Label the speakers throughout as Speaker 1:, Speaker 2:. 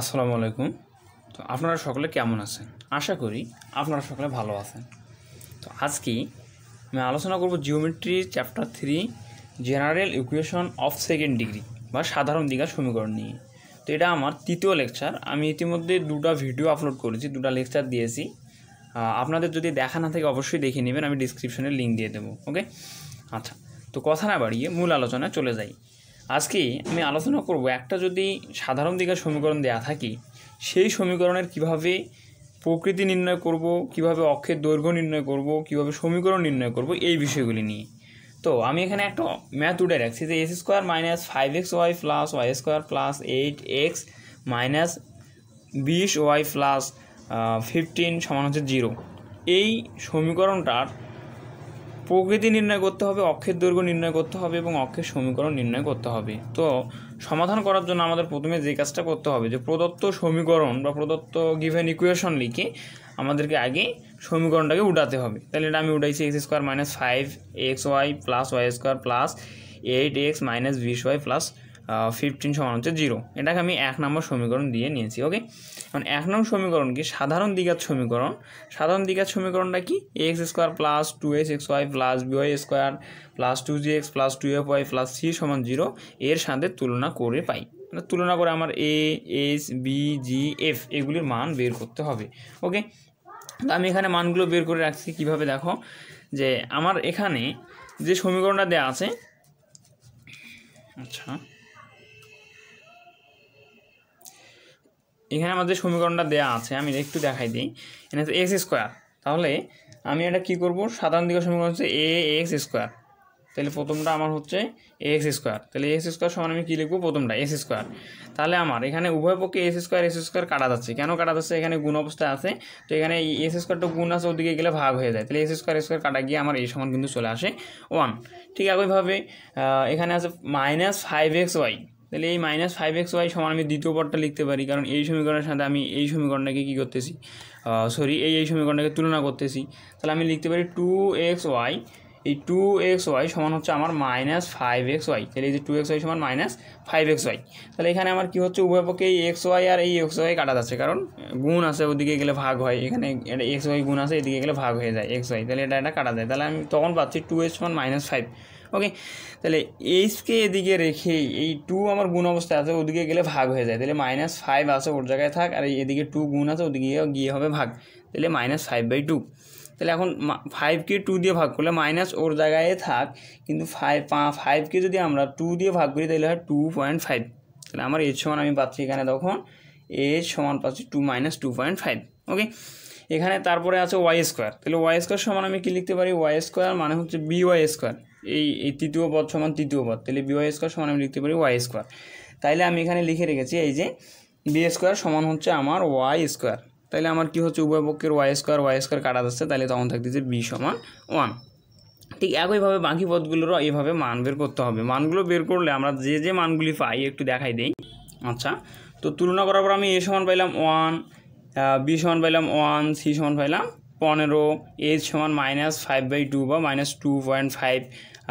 Speaker 1: আসসালামু আলাইকুম তো আপনারা সকলে কেমন আছেন আশা করি আপনারা সকলে ভালো আছেন তো আজকে আমি আলোচনা করব geometry chapter three general equation of second degree বা সাধারণ দিঘার সমীকরণ নিয়ে তো এটা আমার তৃতীয় লেকচার আমি ইতিমধ্যে দুটা ভিডিও আপলোড করেছি দুটা লেকচার দিয়েছি আপনাদের যদি দেখা না থাকে অবশ্যই দেখে নেবেন আমি ডিসক্রিপশনে লিঙ্ক দিয়ে দেবো ওকে আচ্ছা তো কথা না বাড়িয়ে মূল আলোচনায় চলে যাই আজকে আমি আলোচনা করব একটা যদি সাধারণ দিকের সমীকরণ দেয়া থাকি সেই সমীকরণের কিভাবে প্রকৃতি নির্ণয় করব কিভাবে অক্ষের দৈর্ঘ্য নির্ণয় করব কিভাবে সমীকরণ নির্ণয় করব এই বিষয়গুলি নিয়ে তো আমি এখানে একটা ম্যাথ উঠে রাখছি যে x square minus five x y plus y square plus eight x minus বিশ ওয়াই প্লাস ফিফটিন সমান হচ্ছে জিরো এই সমীকরণটার প্রকৃতি নির্ণয় করতে হবে অক্ষের দৈর্ঘ্য নির্ণয় করতে হবে এবং অক্ষের সমীকরণ নির্ণয় করতে হবে তো সমাধান করার জন্য আমাদের প্রথমে যে কাজটা করতে হবে যে প্রদত্ত সমীকরণ বা প্রদত্ত গিভেন ইকুয়েশন লিখে আমাদেরকে আগে সমীকরণটাকে উঠাতে হবে তাহলে এটা আমি উঠাইছি x square minus five x y plus y square plus eight x minus বিশ ওয়াই প্লাস ফিফটিন সমান হচ্ছে জিরো এটাকে আমি এক নম্বর সমীকরণ দিয়ে নিয়েছি ওকে কারণ এক নম্বর সমীকরণ কি সাধারণ দীঘার সমীকরণ সাধারণ দীঘার সমীকরণটা কি x square plus two x x y plus b y square plus two g x plus two f y plus c সমান জিরো এর সাথে তুলনা করে পাই মানে তুলনা করে আমার a s b g f এগুলির মান বের করতে হবে ওকে তো আমি এখানে মানগুলো বের করে রাখছি কিভাবে দেখো যে আমার এখানে যে সমীকরণটা দেওয়া আছে আচ্ছা এখানে আমাদের সমীকরণটা দেয়া আছে আমি একটু দেখাই দিই এখানে হচ্ছে এক্স স্কোয়ার তাহলে আমি এটা কি করব সাধারণ দিকের সমীকরণ হচ্ছে এ এক্স স্কোয়ার তাহলে প্রথমটা আমার হচ্ছে এক্স স্কোয়ার তাহলে এক্স স্কোয়ার সমান আমি কী লিখবো প্রথমটা এক্স স্কোয়ার তাহলে আমার এখানে উভয় পক্ষে এক্স স্কোয়ার এক্স স্কোয়ার কাটা যাচ্ছে কেন কাটা যাচ্ছে এখানে গুণ অবস্থায় আছে তো এখানে এক্স স্কোয়ারটা গুণ আছে ওদিকে গেলে ভাগ হয়ে যায় তাহলে এক্স স্কোয়ার স্কোয়ার কাটা গিয়ে আমার এই সমান কিন্তু চলে আসে ওয়ান ঠিক একইভাবে এখানে আছে মাইনাস ফাইভ এক্স ওয়াই তাহলে এই মাইনাস ফাইভ এক্স ওয়াই সমান আমি দ্বিতীয় পদটা লিখতে পারি কারণ এই সমীকরণের সাথে আমি এই সমীকরণটাকে কী করতেছি সরি এই এই সমীকরণটাকে তুলনা করতেছি তাহলে আমি লিখতে পারি টু এক্স ওয়াই এই টু এক্স ওয়াই সমান হচ্ছে আমার মাইনাস ফাইভ এক্স ওয়াই তাহলে এই যে টু এক্স ওয়াই সমান মাইনাস ফাইভ এক্স ওয়াই তাহলে এখানে আমার কী হচ্ছে উভয় পক্ষে এই এক্স ওয়াই আর এই এক্স ওয়াই কাটা যাচ্ছে কারণ গুণ আছে ওদিকে গেলে ভাগ হয় এখানে এটা এক্স ওয়াই গুণ আছে এদিকে গেলে ভাগ হয়ে যায় এক্স ওয়াই তাহলে এটা এটা কাটা যায় তাহলে আমি তখন পাচ্ছি টু এক্স সমান মাইনাস ফাইভ ওকে তাহলে এইচকে এদিকে রেখে এই টু আমার গুণ অবস্থায় আছে ওদিকে গেলে ভাগ হয়ে যায় তাহলে মাইনাস ফাইভ আছে ওর জায়গায় থাক আর এদিকে টু গুণ আছে ওদিকে গিয়ে হবে ভাগ তাহলে মাইনাস ফাইভ বাই টু তাহলে এখন ফাইভকে টু দিয়ে ভাগ করলে মাইনাস ওর জায়গায় থাক কিন্তু ফাইভ ফাইভকে যদি আমরা টু দিয়ে ভাগ করি তাহলে হয় টু পয়েন্ট ফাইভ তাহলে আমার এর সমান আমি পাচ্ছি এখানে তখন এর সমান পাচ্ছি two minus two point five okay এখানে তারপরে আছে ওয়াই স্কোয়ার তাহলে ওয়াই স্কোয়ার সমান আমি কি লিখতে পারি ওয়াই স্কোয়ার মানে হচ্ছে বি ওয়াই স্কোয়ার এই এই তৃতীয় পদ সমান তৃতীয় পদ তাহলে বি ওয়াই স্কোয়ার সমান আমি লিখতে পারি ওয়াই স্কোয়ার তাইলে আমি এখানে লিখে রেখেছি এই যে বি স্কোয়ার সমান হচ্ছে আমার ওয়াই স্কোয়ার তাইলে আমার কি হচ্ছে উভয় পক্ষের ওয়াই স্কোয়ার ওয়াই স্কোয়ার কাটা যাচ্ছে তাহলে তখন থাকতে যে বি সমান ওয়ান ঠিক একইভাবে বাকি পদগুলোরও এইভাবে মান বের করতে হবে মানগুলো বের করলে আমরা যে যে মানগুলি পাই একটু দেখাই দিই আচ্ছা তো তুলনা করার পর আমি এ সমান পাইলাম ওয়ান বি সমান পাইলাম ওয়ান সি সমান পাইলাম পনেরো এইচ সমান মাইনাস ফাইভ বাই টু বা মাইনাস টু পয়েন্ট ফাইভ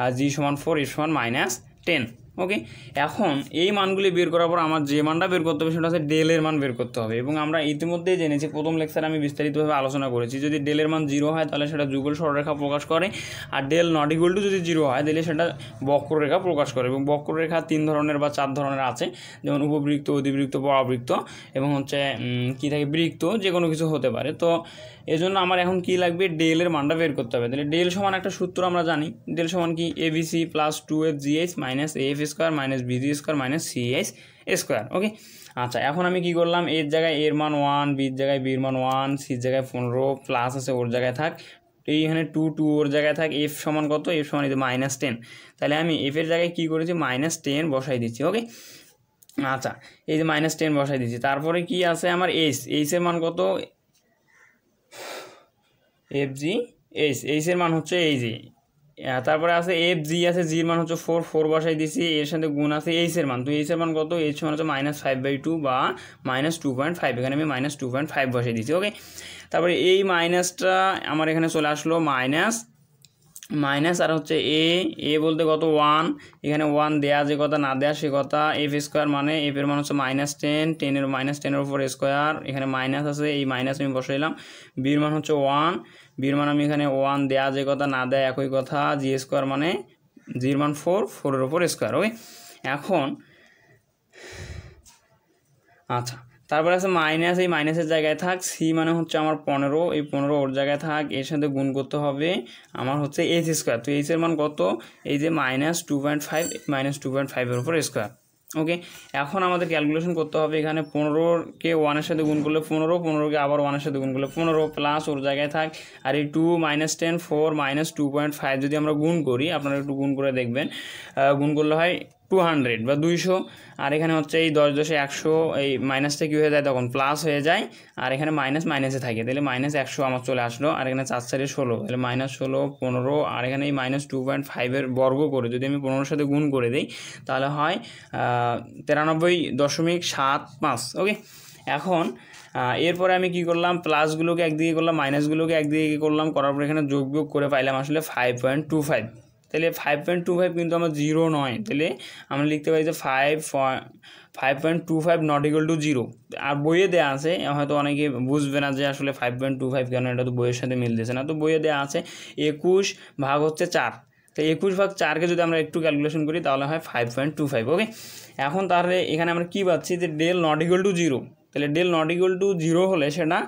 Speaker 1: আর জি সমান ফোর ইফ সমান মাইনাস টেন ওকে এখন এই মানগুলি বের করার পর আমার যে মানটা বের করতে হবে সেটা হচ্ছে ডেলের মান বের করতে হবে এবং আমরা ইতিমধ্যেই জেনেছি প্রথম লেকচারে আমি বিস্তারিতভাবে আলোচনা করেছি যদি ডেলের মান জিরো হয় তাহলে সেটা যুগল সরলরেখা প্রকাশ করে আর ডেল নট ইকুয়াল টু যদি জিরো হয় তাহলে সেটা বক্ররেখা প্রকাশ করে এবং বক্ররেখা তিন ধরনের বা চার ধরনের আছে যেমন উপবৃত্ত অধিবৃত্ত পরাবৃত্ত এবং হচ্ছে কী থাকে বৃত্ত যে কোনো কিছু হতে পারে তো এজন্য আমার এখন কি লাগবে ডেলের মানটা বের করতে হবে তাহলে ডেল সমান একটা সূত্র আমরা জানি ডেল সমান কি a b c plus two f g h minus f square minus b g square minus c s square okay আচ্ছা এখন আমি কি করলাম এর জায়গায় এর মান ওয়ান বির জায়গায় বির মান ওয়ান সির জায়গায় পনেরো প্লাস আছে ওর জায়গায় থাক এইখানে টু টু ওর জায়গায় থাক এফ সমান কত এফ সমান মাইনাস টেন তাহলে আমি এফের জায়গায় কী করেছি মাইনাস টেন বসাই দিচ্ছি ওকে আচ্ছা এই যে মাইনাস টেন বসাই দিচ্ছি তারপরে কি আছে আমার এইচ এইচের মান কত এফ জি এইচ এইচের মান হচ্ছে এই যে হ্যাঁ, তারপরে আছে এফ জি আছে জির মান হচ্ছে ফোর ফোর বসাই দিছি এর সাথে গুণ আছে এর মান তো এর মান কত এইচ মান হচ্ছে মাইনাস ফাইভ বাই টু বা মাইনাস টু পয়েন্ট ফাইভ এখানে আমি মাইনাস টু পয়েন্ট ফাইভ বসাই দিছি ওকে তারপরে এই মাইনাসটা আমার এখানে চলে আসলো মাইনাস মাইনাস আর হচ্ছে এ এ বলতে কত ওয়ান এখানে ওয়ান দেয়া যে কথা না দেয়া সে কথা এফ স্কোয়ার মানে এফ এর মান হচ্ছে মাইনাস টেন টেনের মাইনাস টেনের উপর স্কোয়ার এখানে মাইনাস আছে এই মাইনাস আমি বসাইলাম বির মান হচ্ছে ওয়ান বির মান আমি এখানে ওয়ান দেয়া যে কথা না দেয়া একই কথা জি স্কোয়ার মানে জির মান ফোর ফোরের উপর স্কোয়ার ওকে এখন আচ্ছা তারপরে আছে মাইনাস এই মাইনাসের জায়গায় থাক সি মানে হচ্ছে আমার পনেরো এই পনেরো ওর জায়গায় থাক এর সাথে গুণ করতে হবে আমার হচ্ছে এইচ স্কোয়ার তো এইচের মান কত এই যে minus two point five minus two point ফাইভের উপর স্কোয়ার ওকে এখন আমাদের ক্যালকুলেশন করতে হবে এখানে পনেরোকে ওয়ানের সাথে গুণ করলে পনেরো পনেরোকে আবার ওয়ানের সাথে গুণ করলে পনেরো প্লাস ওর জায়গায় থাক আর এই two minus ten four minus two point five যদি আমরা গুণ করি আপনারা একটু গুণ করে দেখবেন গুণ করলে হয় টু হান্ড্রেড বা দুইশো আর এখানে হচ্ছে এই দশ দশে একশো এই মাইনাসটা কী হয়ে যায় তখন প্লাস হয়ে যায় আর এখানে মাইনাস মাইনাসে থাকে তাহলে মাইনাস একশো আমার চলে আসলো আর এখানে চার চারে ষোলো তাহলে মাইনাস ষোলো পনেরো আর এখানে এই মাইনাস টু পয়েন্ট ফাইভের বর্গ করে যদি আমি পনেরোর সাথে গুণ করে দিই তাহলে হয় তিরানব্বই দশমিক সাত পাঁচ ওকে এখন এরপরে আমি কি করলাম প্লাসগুলোকে একদিকে করলাম মাইনাসগুলোকে একদিকে করলাম করার পর এখানে যোগ যোগ করে পাইলাম আসলে ফাইভ পয়েন্ট টু ফাইভ তাহলে ফাইভ পয়েন্ট টু ফাইভ কিন্তু আমার জিরো নয় তাহলে আমরা লিখতে পারি যে five five point two five not equal to zero আর বইয়ে দেওয়া আছে হয়তো অনেকে বুঝবে না যে আসলে ফাইভ পয়েন্ট টু ফাইভ কেন এটা তো বইয়ের সাথে মিলতেছে না তো বইয়ে দেওয়া আছে একুশ ভাগ হচ্ছে চার তো একুশ ভাগ চারকে যদি আমরা একটু ক্যালকুলেশন করি তাহলে হয় five point two five okay এখন তাহলে এখানে আমরা কী পাচ্ছি যে del not equal to zero তাহলে del not equal to zero হলে সেটা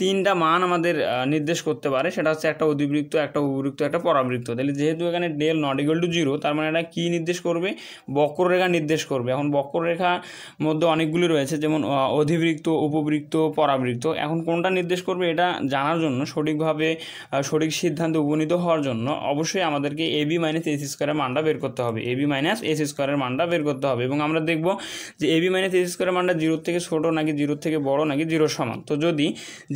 Speaker 1: তিনটা মান আমাদের নির্দেশ করতে পারে সেটা হচ্ছে একটা অধিবৃত্ত একটা উপবৃত্ত একটা পরাবৃত্ত তাহলে যেহেতু এখানে del not equal to zero তার মানে এটা কী নির্দেশ করবে বক্ররেখা নির্দেশ করবে এখন বক্ররেখা মধ্যে অনেকগুলি রয়েছে যেমন অধিবৃত্ত উপবৃত্ত পরাবৃত্ত এখন কোনটা নির্দেশ করবে এটা জানার জন্য সঠিকভাবে সঠিক সিদ্ধান্তে উপনীত হওয়ার জন্য অবশ্যই আমাদেরকে এ বি মাইনাস এস স্কোয়ারের মানটা বের করতে হবে এ বি মাইনাস এস স্কোয়ারের মানটা বের করতে হবে এবং আমরা দেখব যে এ বি মাইনাস এস স্কোয়ারের মানটা জিরোর থেকে ছোটো না নাকি জিরোর থেকে বড় নাকি জিরোর সমান তো যদি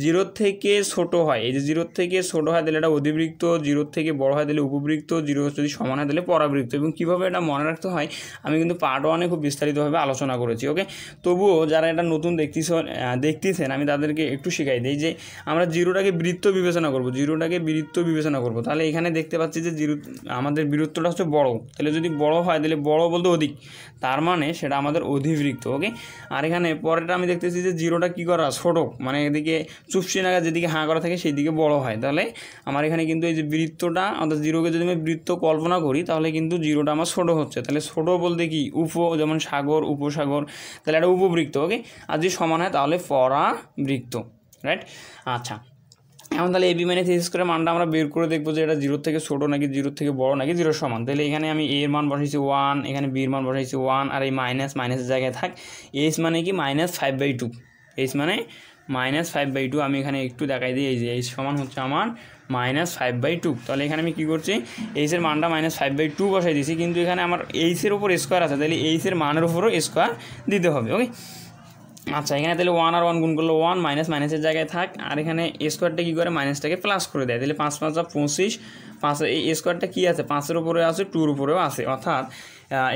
Speaker 1: জিরোর থেকে ছোট হয় এই যে জিরোর থেকে ছোট হয় তাহলে এটা অধিবৃত্ত জিরোর থেকে বড় হয় তাহলে উপবৃত্ত জিরো যদি সমান হয় তাহলে পরাবৃত্ত এবং কীভাবে এটা মনে রাখতে হয় আমি কিন্তু পার্ট ওয়ানে খুব বিস্তারিতভাবে আলোচনা করেছি ওকে তবুও যারা এটা নতুন দেখতেছ দেখতেছেন আমি তাদেরকে একটু শিখাই দিই যে আমরা জিরোটাকে বৃত্ত বিবেচনা করব জিরোটাকে বৃত্ত বিবেচনা করব তাহলে এখানে দেখতে পাচ্ছি যে জিরো আমাদের বৃত্তটা হচ্ছে বড় তাহলে যদি বড় হয় তাহলে বড় বলতে অধিক তার মানে সেটা আমাদের অধিবৃত্ত ওকে আর এখানে পরেরটা আমি দেখতেছি যে জিরোটা কী করা ছোটো মানে এদিকে চুপসি নাগা যেদিকে হাঁ করা থাকে সেই দিকে বড়ো হয় তাহলে আমার এখানে কিন্তু এই যে বৃত্তটা অর্থাৎ জিরোকে যদি আমি বৃত্ত কল্পনা করি তাহলে কিন্তু জিরোটা আমার ছোটো হচ্ছে তাহলে ছোটো বলতে কি উপ যেমন সাগর উপসাগর তাহলে একটা উপবৃত্ত ওকে আর যদি সমান হয় তাহলে পরাবৃত্ত রাইট আচ্ছা এখন তাহলে এবি বি মানে থিসিস করে মানটা আমরা বের করে দেখবো যে এটা জিরোর থেকে ছোটো নাকি জিরোর থেকে বড় নাকি জিরোর সমান তাহলে এখানে আমি এ এর মান বসাইছি ওয়ান এখানে বি এর মান বসাইছি ওয়ান আর এই মাইনাস মাইনাসের জায়গায় থাক এইচ মানে কি minus five by two h মানে মাইনাস ফাইভ বাই টু আমি এখানে একটু দেখাই দিই এই যে এইচ সমান হচ্ছে আমার মাইনাস ফাইভ বাই টু তাহলে এখানে আমি কী করছি এইচের মানটা মাইনাস ফাইভ বাই টু বসাই দিয়েছি কিন্তু এখানে আমার এইচের ওপর স্কোয়ার আছে তাহলে এইচের মানের ওপরও স্কোয়ার দিতে হবে ওকে আচ্ছা এখানে তাহলে ওয়ান আর ওয়ান গুণ করলো ওয়ান মাইনাস মাইনাসের জায়গায় থাক আর এখানে স্কোয়ারটা কী করে মাইনাসটাকে প্লাস করে দেয় তাহলে পাঁচ পাঁচ পঁচিশ পাঁচ এই স্কোয়ারটা কী আছে পাঁচের উপরেও আছে টুর উপরেও আছে অর্থাৎ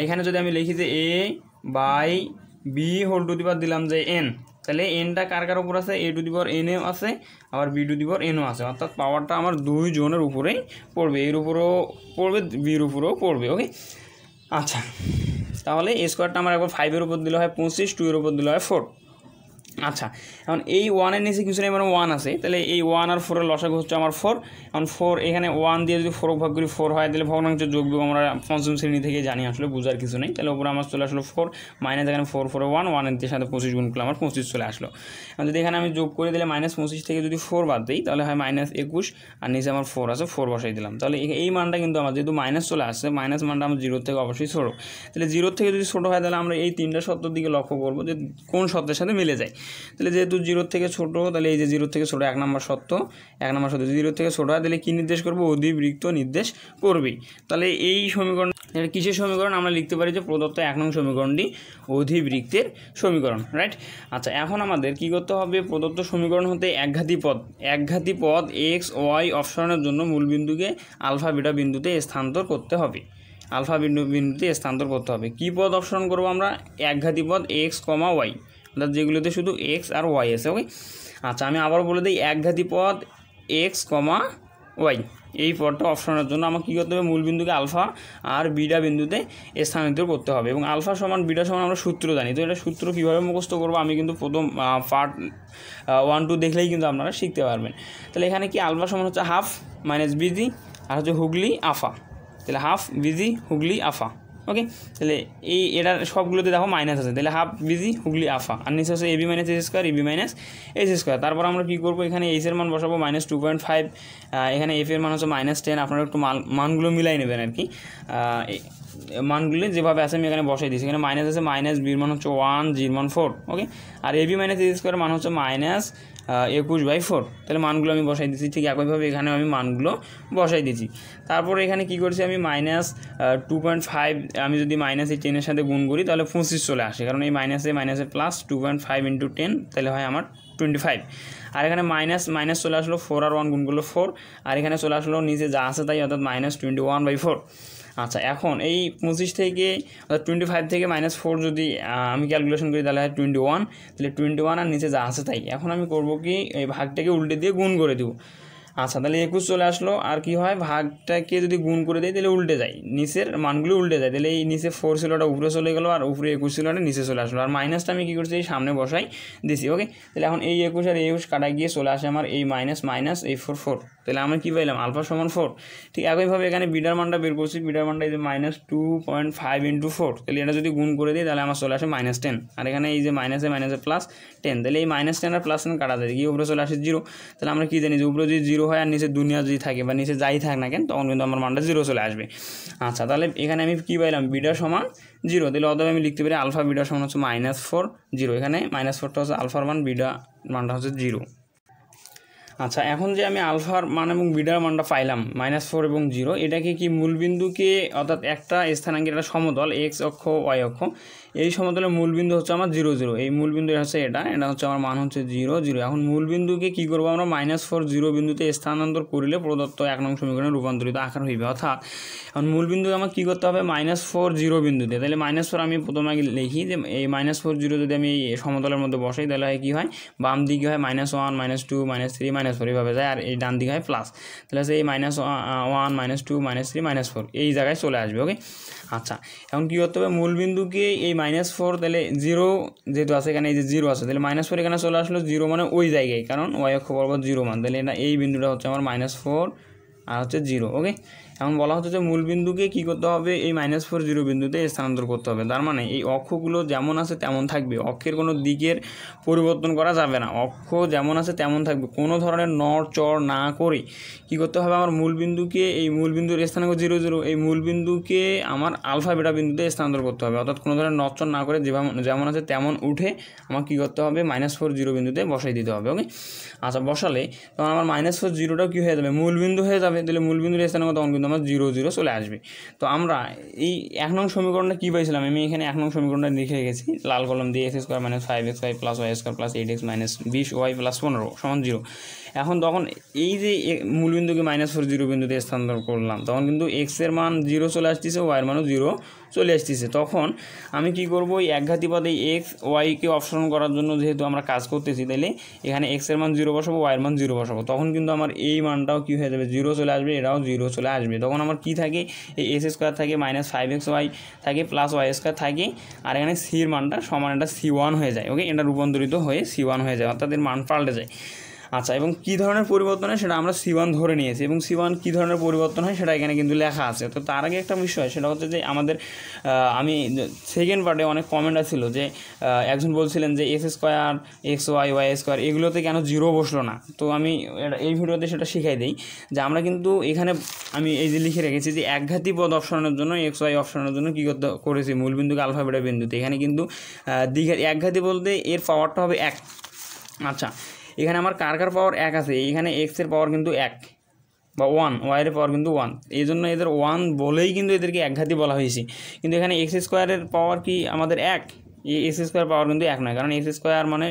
Speaker 1: এখানে যদি আমি লিখি যে a by b whole two দিবার দিলাম যে এন তাহলে এনটা কার কার উপর আছে এ টু দিবর এনেও আছে আবার বি টু দিবর এনও আছে অর্থাৎ পাওয়ারটা আমার দুই জনের উপরেই পড়বে এর উপরেও পড়বে বির উপরেও পড়বে ওকে আচ্ছা তাহলে স্কোয়ারটা আমার একবার ফাইভের উপর দিলে হয় পঁচিশ টু এর উপর দিলে হয় ফোর আচ্ছা এখন এই ওয়ানের নিচে কিছু নেই মানে ওয়ান আছে তাহলে এই ওয়ান আর ফোরের লসাগু হচ্ছে আমার ফোর এখন ফোর এখানে ওয়ান দিয়ে যদি ফোর ভাগ করি ফোর হয় তাহলে ভগ্নাংশ যোগ বিগ আমরা পঞ্চম শ্রেণী থেকে জানি আসলে বুঝার কিছু নেই তাহলে ওপরে আমার চলে আসলো ফোর মাইনাস এখানে ফোর ফোর ওয়ান ওয়ানের দিয়ে সাথে পঁচিশ গুণ করলে আমার পঁচিশ চলে আসলো এখন যদি এখানে আমি যোগ করে দিলে মাইনাস পঁচিশ থেকে যদি ফোর বাদ দিই তাহলে হয় মাইনাস একুশ আর নিচে আমার ফোর আছে ফোর বসাই দিলাম তাহলে এই মানটা কিন্তু আমার যেহেতু মাইনাস চলে আসছে মাইনাস মানটা আমার জিরোর থেকে অবশ্যই ছোটো তাহলে জিরোর থেকে যদি ছোটো হয় তাহলে আমরা এই তিনটা সত্যের দিকে লক্ষ্য করবো যে কোন সত্যের সাথে মিলে যায় তাহলে যেহেতু জিরোর থেকে ছোট তাহলে এই যে জিরোর থেকে ছোট এক নম্বর সত্য এক নম্বর সত্য জিরোর থেকে ছোট হয় তাহলে কী নির্দেশ করবো অধিবৃত্ত নির্দেশ করবেই তাহলে এই সমীকরণ এটা কিসের সমীকরণ আমরা লিখতে পারি যে প্রদত্ত এক নং সমীকরণটি অধিবৃত্তের সমীকরণ রাইট আচ্ছা এখন আমাদের কি করতে হবে প্রদত্ত সমীকরণ হতে একঘাতি পদ একঘাতি পদ এক্স ওয়াই অপশনের জন্য মূল বিন্দুকে আলফা বিটা বিন্দুতে স্থানান্তর করতে হবে আলফা বিন্দু বিন্দুতে স্থানান্তর করতে হবে কী পদ অপসরণ করবো আমরা একঘাতি পদ এক্স কমা ওয়াই অর্থাৎ যেগুলোতে শুধু এক্স আর ওয়াই আছে ওকে আচ্ছা আমি আবার বলে দিই একঘাতি পদ এক্স কমা ওয়াই এই পদটা অপশনের জন্য আমাকে কী করতে হবে মূলবিন্দুকে আলফা আর বিডা বিন্দুতে স্থানান্তর করতে হবে এবং আলফা সমান বিডা সমান আমরা সূত্র জানি তো এটা সূত্র কীভাবে মুখস্থ করবো আমি কিন্তু প্রথম পার্ট ওয়ান টু দেখলেই কিন্তু আপনারা শিখতে পারবেন তাহলে এখানে কি আলফা সমান হচ্ছে হাফ মাইনাস বিজি আর হচ্ছে হুগলি আফা তাহলে হাফ বিজি হুগলি আফা ওকে তাহলে এই এটার সবগুলোতে দেখো মাইনাস আছে তাহলে হাফ বিজি হুগলি আফা আর নিচে আছে a b minus S square a b minus S square তারপর আমরা কী করবো এখানে এইচের মান বসাবো মাইনাস টু পয়েন্ট ফাইভ এখানে এফ এর মান হচ্ছে মাইনাস টেন আপনারা একটু মানগুলো মিলাই নেবেন আর কি মানগুলি যেভাবে আছে আমি এখানে বসাই দিয়েছি এখানে মাইনাস আছে মাইনাস বির মান হচ্ছে ওয়ান জির মান ফোর ওকে আর এবি মাইনাস এস স্কোয়ার মান হচ্ছে মাইনাস একুশ বাই ফোর তাহলে মানগুলো আমি বসাই দিচ্ছি ঠিক একইভাবে এখানে আমি মানগুলো বসাই দিচ্ছি তারপর এখানে কি করছি আমি মাইনাস টু পয়েন্ট ফাইভ আমি যদি মাইনাস এই টেনের সাথে গুণ করি তাহলে পঁচিশ চলে আসে কারণ এই মাইনাসে মাইনাসে plus two point five into ten তাহলে হয় আমার টোয়েন্টি ফাইভ আর এখানে মাইনাস মাইনাস চলে আসলো ফোর আর ওয়ান গুণ করলো ফোর আর এখানে চলে আসলো নিচে যা আছে তাই অর্থাৎ minus twenty one by four আচ্ছা এখন এই পঁচিশ থেকে অর্থাৎ টোয়েন্টি ফাইভ থেকে মাইনাস ফোর যদি আমি ক্যালকুলেশন করি তাহলে হয় টোয়েন্টি ওয়ান তাহলে টোয়েন্টি ওয়ান আর নিচে যা আছে তাই এখন আমি করব কি এই ভাগটাকে উল্টে দিয়ে গুণ করে দেবো আচ্ছা তাহলে একুশ চলে আসলো আর কি হয় ভাগটাকে যদি গুণ করে দেয় তাহলে উল্টে যায় নিচের মানগুলো উল্টে যায় তাহলে এই নিচে ফোর সিলোটা উপরে চলে গেলো আর উপরে একুশ সিলোটা নিচে চলে আসলো আর মাইনাসটা আমি কী করছি এই সামনে বসাই দিছি ওকে তাহলে এখন এই একুশ আর এই একুশ কাটা গিয়ে চলে আসে আমার এই মাইনাস মাইনাস এই ফোর ফোর তাহলে আমি কী পাইলাম আলফা সমান ফোর ঠিক একইভাবে এখানে বিডার মানটা বের করছি বিডার মানটা এই যে minus two point five into four তাহলে এটা যদি গুণ করে দিই তাহলে আমার চলে আসে মাইনাস টেন আর এখানে এই যে মাইনাসে মাইনাসে প্লাস টেন তাহলে এই মাইনাস টেন আর প্লাস টেন কাটা যায় গিয়ে উপরে চলে আসে জিরো তাহলে আমরা কী জানি যে উপরে যদি জিরো হয় আর নিচে দুনিয়া যদি থাকে বা নিচে যাই থাক না কেন তখন কিন্তু আমার মানটা জিরো চলে আসবে আচ্ছা তাহলে এখানে আমি কী পাইলাম বিডার সমান জিরো তাহলে অতএব আমি লিখতে পারি আলফা বিডার সমান হচ্ছে মাইনাস ফোর জিরো এখানে মাইনাস ফোরটা হচ্ছে আলফার মান বিডা মানটা হচ্ছে জিরো আচ্ছা এখন যে আমি আলফার মান এবং বিডার মানটা পাইলাম মাইনাস ফোর এবং জিরো এটাকে কি মূলবিন্দুকে অর্থাৎ একটা স্থানাঙ্কের একটা সমতল এক্স অক্ষ ওয়াই অক্ষ এই সমতলে মূলবিন্দু হচ্ছে আমার জিরো জিরো এই মূলবিন্দু হচ্ছে এটা এটা হচ্ছে আমার মান হচ্ছে জিরো জিরো এখন মূলবিন্দুকে কী করবো আমরা মাইনাস ফোর জিরো বিন্দুতে স্থানান্তর করিলে প্রদত্ত এক নং সমীকরণে রূপান্তরিত আকার হইবে অর্থাৎ এখন মূলবিন্দু আমার কী করতে হবে মাইনাস ফোর জিরো বিন্দুতে তাহলে মাইনাস ফোর আমি প্রথমে লিখি যে এই মাইনাস ফোর জিরো যদি আমি এই সমতলের মধ্যে বসাই তাহলে হয় কী হয় বাম দিকে হয় minus one minus two minus three minus four এইভাবে যায় আর এই ডান দিকে হয় প্লাস তাহলে হচ্ছে এই minus one minus two minus three minus four এই জায়গায় চলে আসবে ওকে আচ্ছা এখন কী করতে হবে মূলবিন্দুকে এই মাইনাস ফোর তাহলে জিরো যেহেতু আছে এখানে এই যে জিরো আছে তাহলে মাইনাস ফোর এখানে চলে আসলো জিরো মানে ওই জায়গায় কারণ ওয়াই অক্ষ বরাবর জিরো মান তাহলে এটা এই বিন্দুটা হচ্ছে আমার মাইনাস ফোর আর হচ্ছে জিরো ওকে এখন বলা হচ্ছে যে মূলবিন্দুকে কী করতে হবে এই মাইনাস ফোর জিরো বিন্দুতে স্থানান্তর করতে হবে তার মানে এই অক্ষগুলো যেমন আছে তেমন থাকবে অক্ষের কোনো দিকের পরিবর্তন করা যাবে না অক্ষ যেমন আছে তেমন থাকবে কোনো ধরনের নড় চড় না করে কী করতে হবে আমার মূলবিন্দুকে এই মূলবিন্দুর স্থানাঙ্ক জিরো জিরো এই মূলবিন্দুকে আমার আলফা বেটা বিন্দুতে স্থানান্তর করতে হবে অর্থাৎ কোনো ধরনের চর না করে যেমন আছে তেমন উঠে আমার কী করতে হবে মাইনাস ফোর জিরো বিন্দুতে বসাই দিতে হবে ওকে আচ্ছা বসালে তখন আমার মাইনাস ফোর জিরোটাও কী হয়ে যাবে মূলবিন্দু হয়ে যাবে তাহলে মূলবিন্দুর স্থানাঙ্ক তখন কিন্তু আমার জিরো জিরো চলে আসবে তো আমরা এই এক নং সমীকরণটা কী পাইছিলাম আমি এখানে এক নং সমীকরণটা লিখে গেছি লাল কলম দিয়ে x square minus five x y plus y square plus eight x minus বিশ ওয়াই প্লাস পনেরো সমান জিরো এখন তখন এই যে মূলবিন্দুকে মাইনাস ফোর জিরো বিন্দুতে স্থানান্তর করলাম তখন কিন্তু এক্সের মান জিরো চলে আসতেছে ওয়াইয়ের মানও জিরো চলে আসতেছে তখন আমি কি করব ওই একঘাতি পদে এক্স ওয়াইকে অপসারণ করার জন্য যেহেতু আমরা কাজ করতেছি তাহলে এখানে এক্সের মান জিরো বসাবো ওয়াইয়ের মান জিরো বসাবো তখন কিন্তু আমার এই মানটাও কী হয়ে যাবে জিরো চলে আসবে এটাও জিরো চলে আসবে তখন আমার কি থাকে এই এস স্কোয়ার থাকে মাইনাস ফাইভ এক্স ওয়াই থাকে প্লাস ওয়াই স্কোয়ার থাকে আর এখানে সির মানটা সমান এটা সি ওয়ান হয়ে যায় ওকে এটা রূপান্তরিত হয়ে সি ওয়ান হয়ে যায় অর্থাৎ এর মান পাল্টে যায় আচ্ছা এবং কী ধরনের পরিবর্তন হয় সেটা আমরা সিওয়ান ধরে নিয়েছি এবং সিওয়ান কী ধরনের পরিবর্তন হয় সেটা এখানে কিন্তু লেখা আছে তো তার আগে একটা বিষয় সেটা হচ্ছে যে আমাদের আমি সেকেন্ড পার্টে অনেক কমেন্ট আছিল যে একজন বলছিলেন যে x square x y y square এগুলোতে কেন জিরো বসলো না তো আমি এই ভিডিওতে সেটা শিখাই দিই যে আমরা কিন্তু এখানে আমি এই যে লিখে রেখেছি যে একঘাতি পদ অপশনের জন্য এক্স ওয়াই অপশনের জন্য কী করতে করেছি মূলবিন্দুকে আলফা বেটা বিন্দুতে এখানে কিন্তু দীঘা একঘাতি বলতে এর পাওয়ারটা হবে এক আচ্ছা এখানে আমার কার কার পাওয়ার এক আছে এখানে এক্সের পাওয়ার কিন্তু এক বা ওয়ান ওয়াইয়ের পাওয়ার কিন্তু ওয়ান এই জন্য এদের ওয়ান বলেই কিন্তু এদেরকে একঘাতি বলা হয়েছে কিন্তু এখানে এক্স স্কোয়ারের পাওয়ার কি আমাদের এক এই এক্স স্কোয়ার পাওয়ার কিন্তু এক নয় কারণ এক্স স্কোয়ার মানে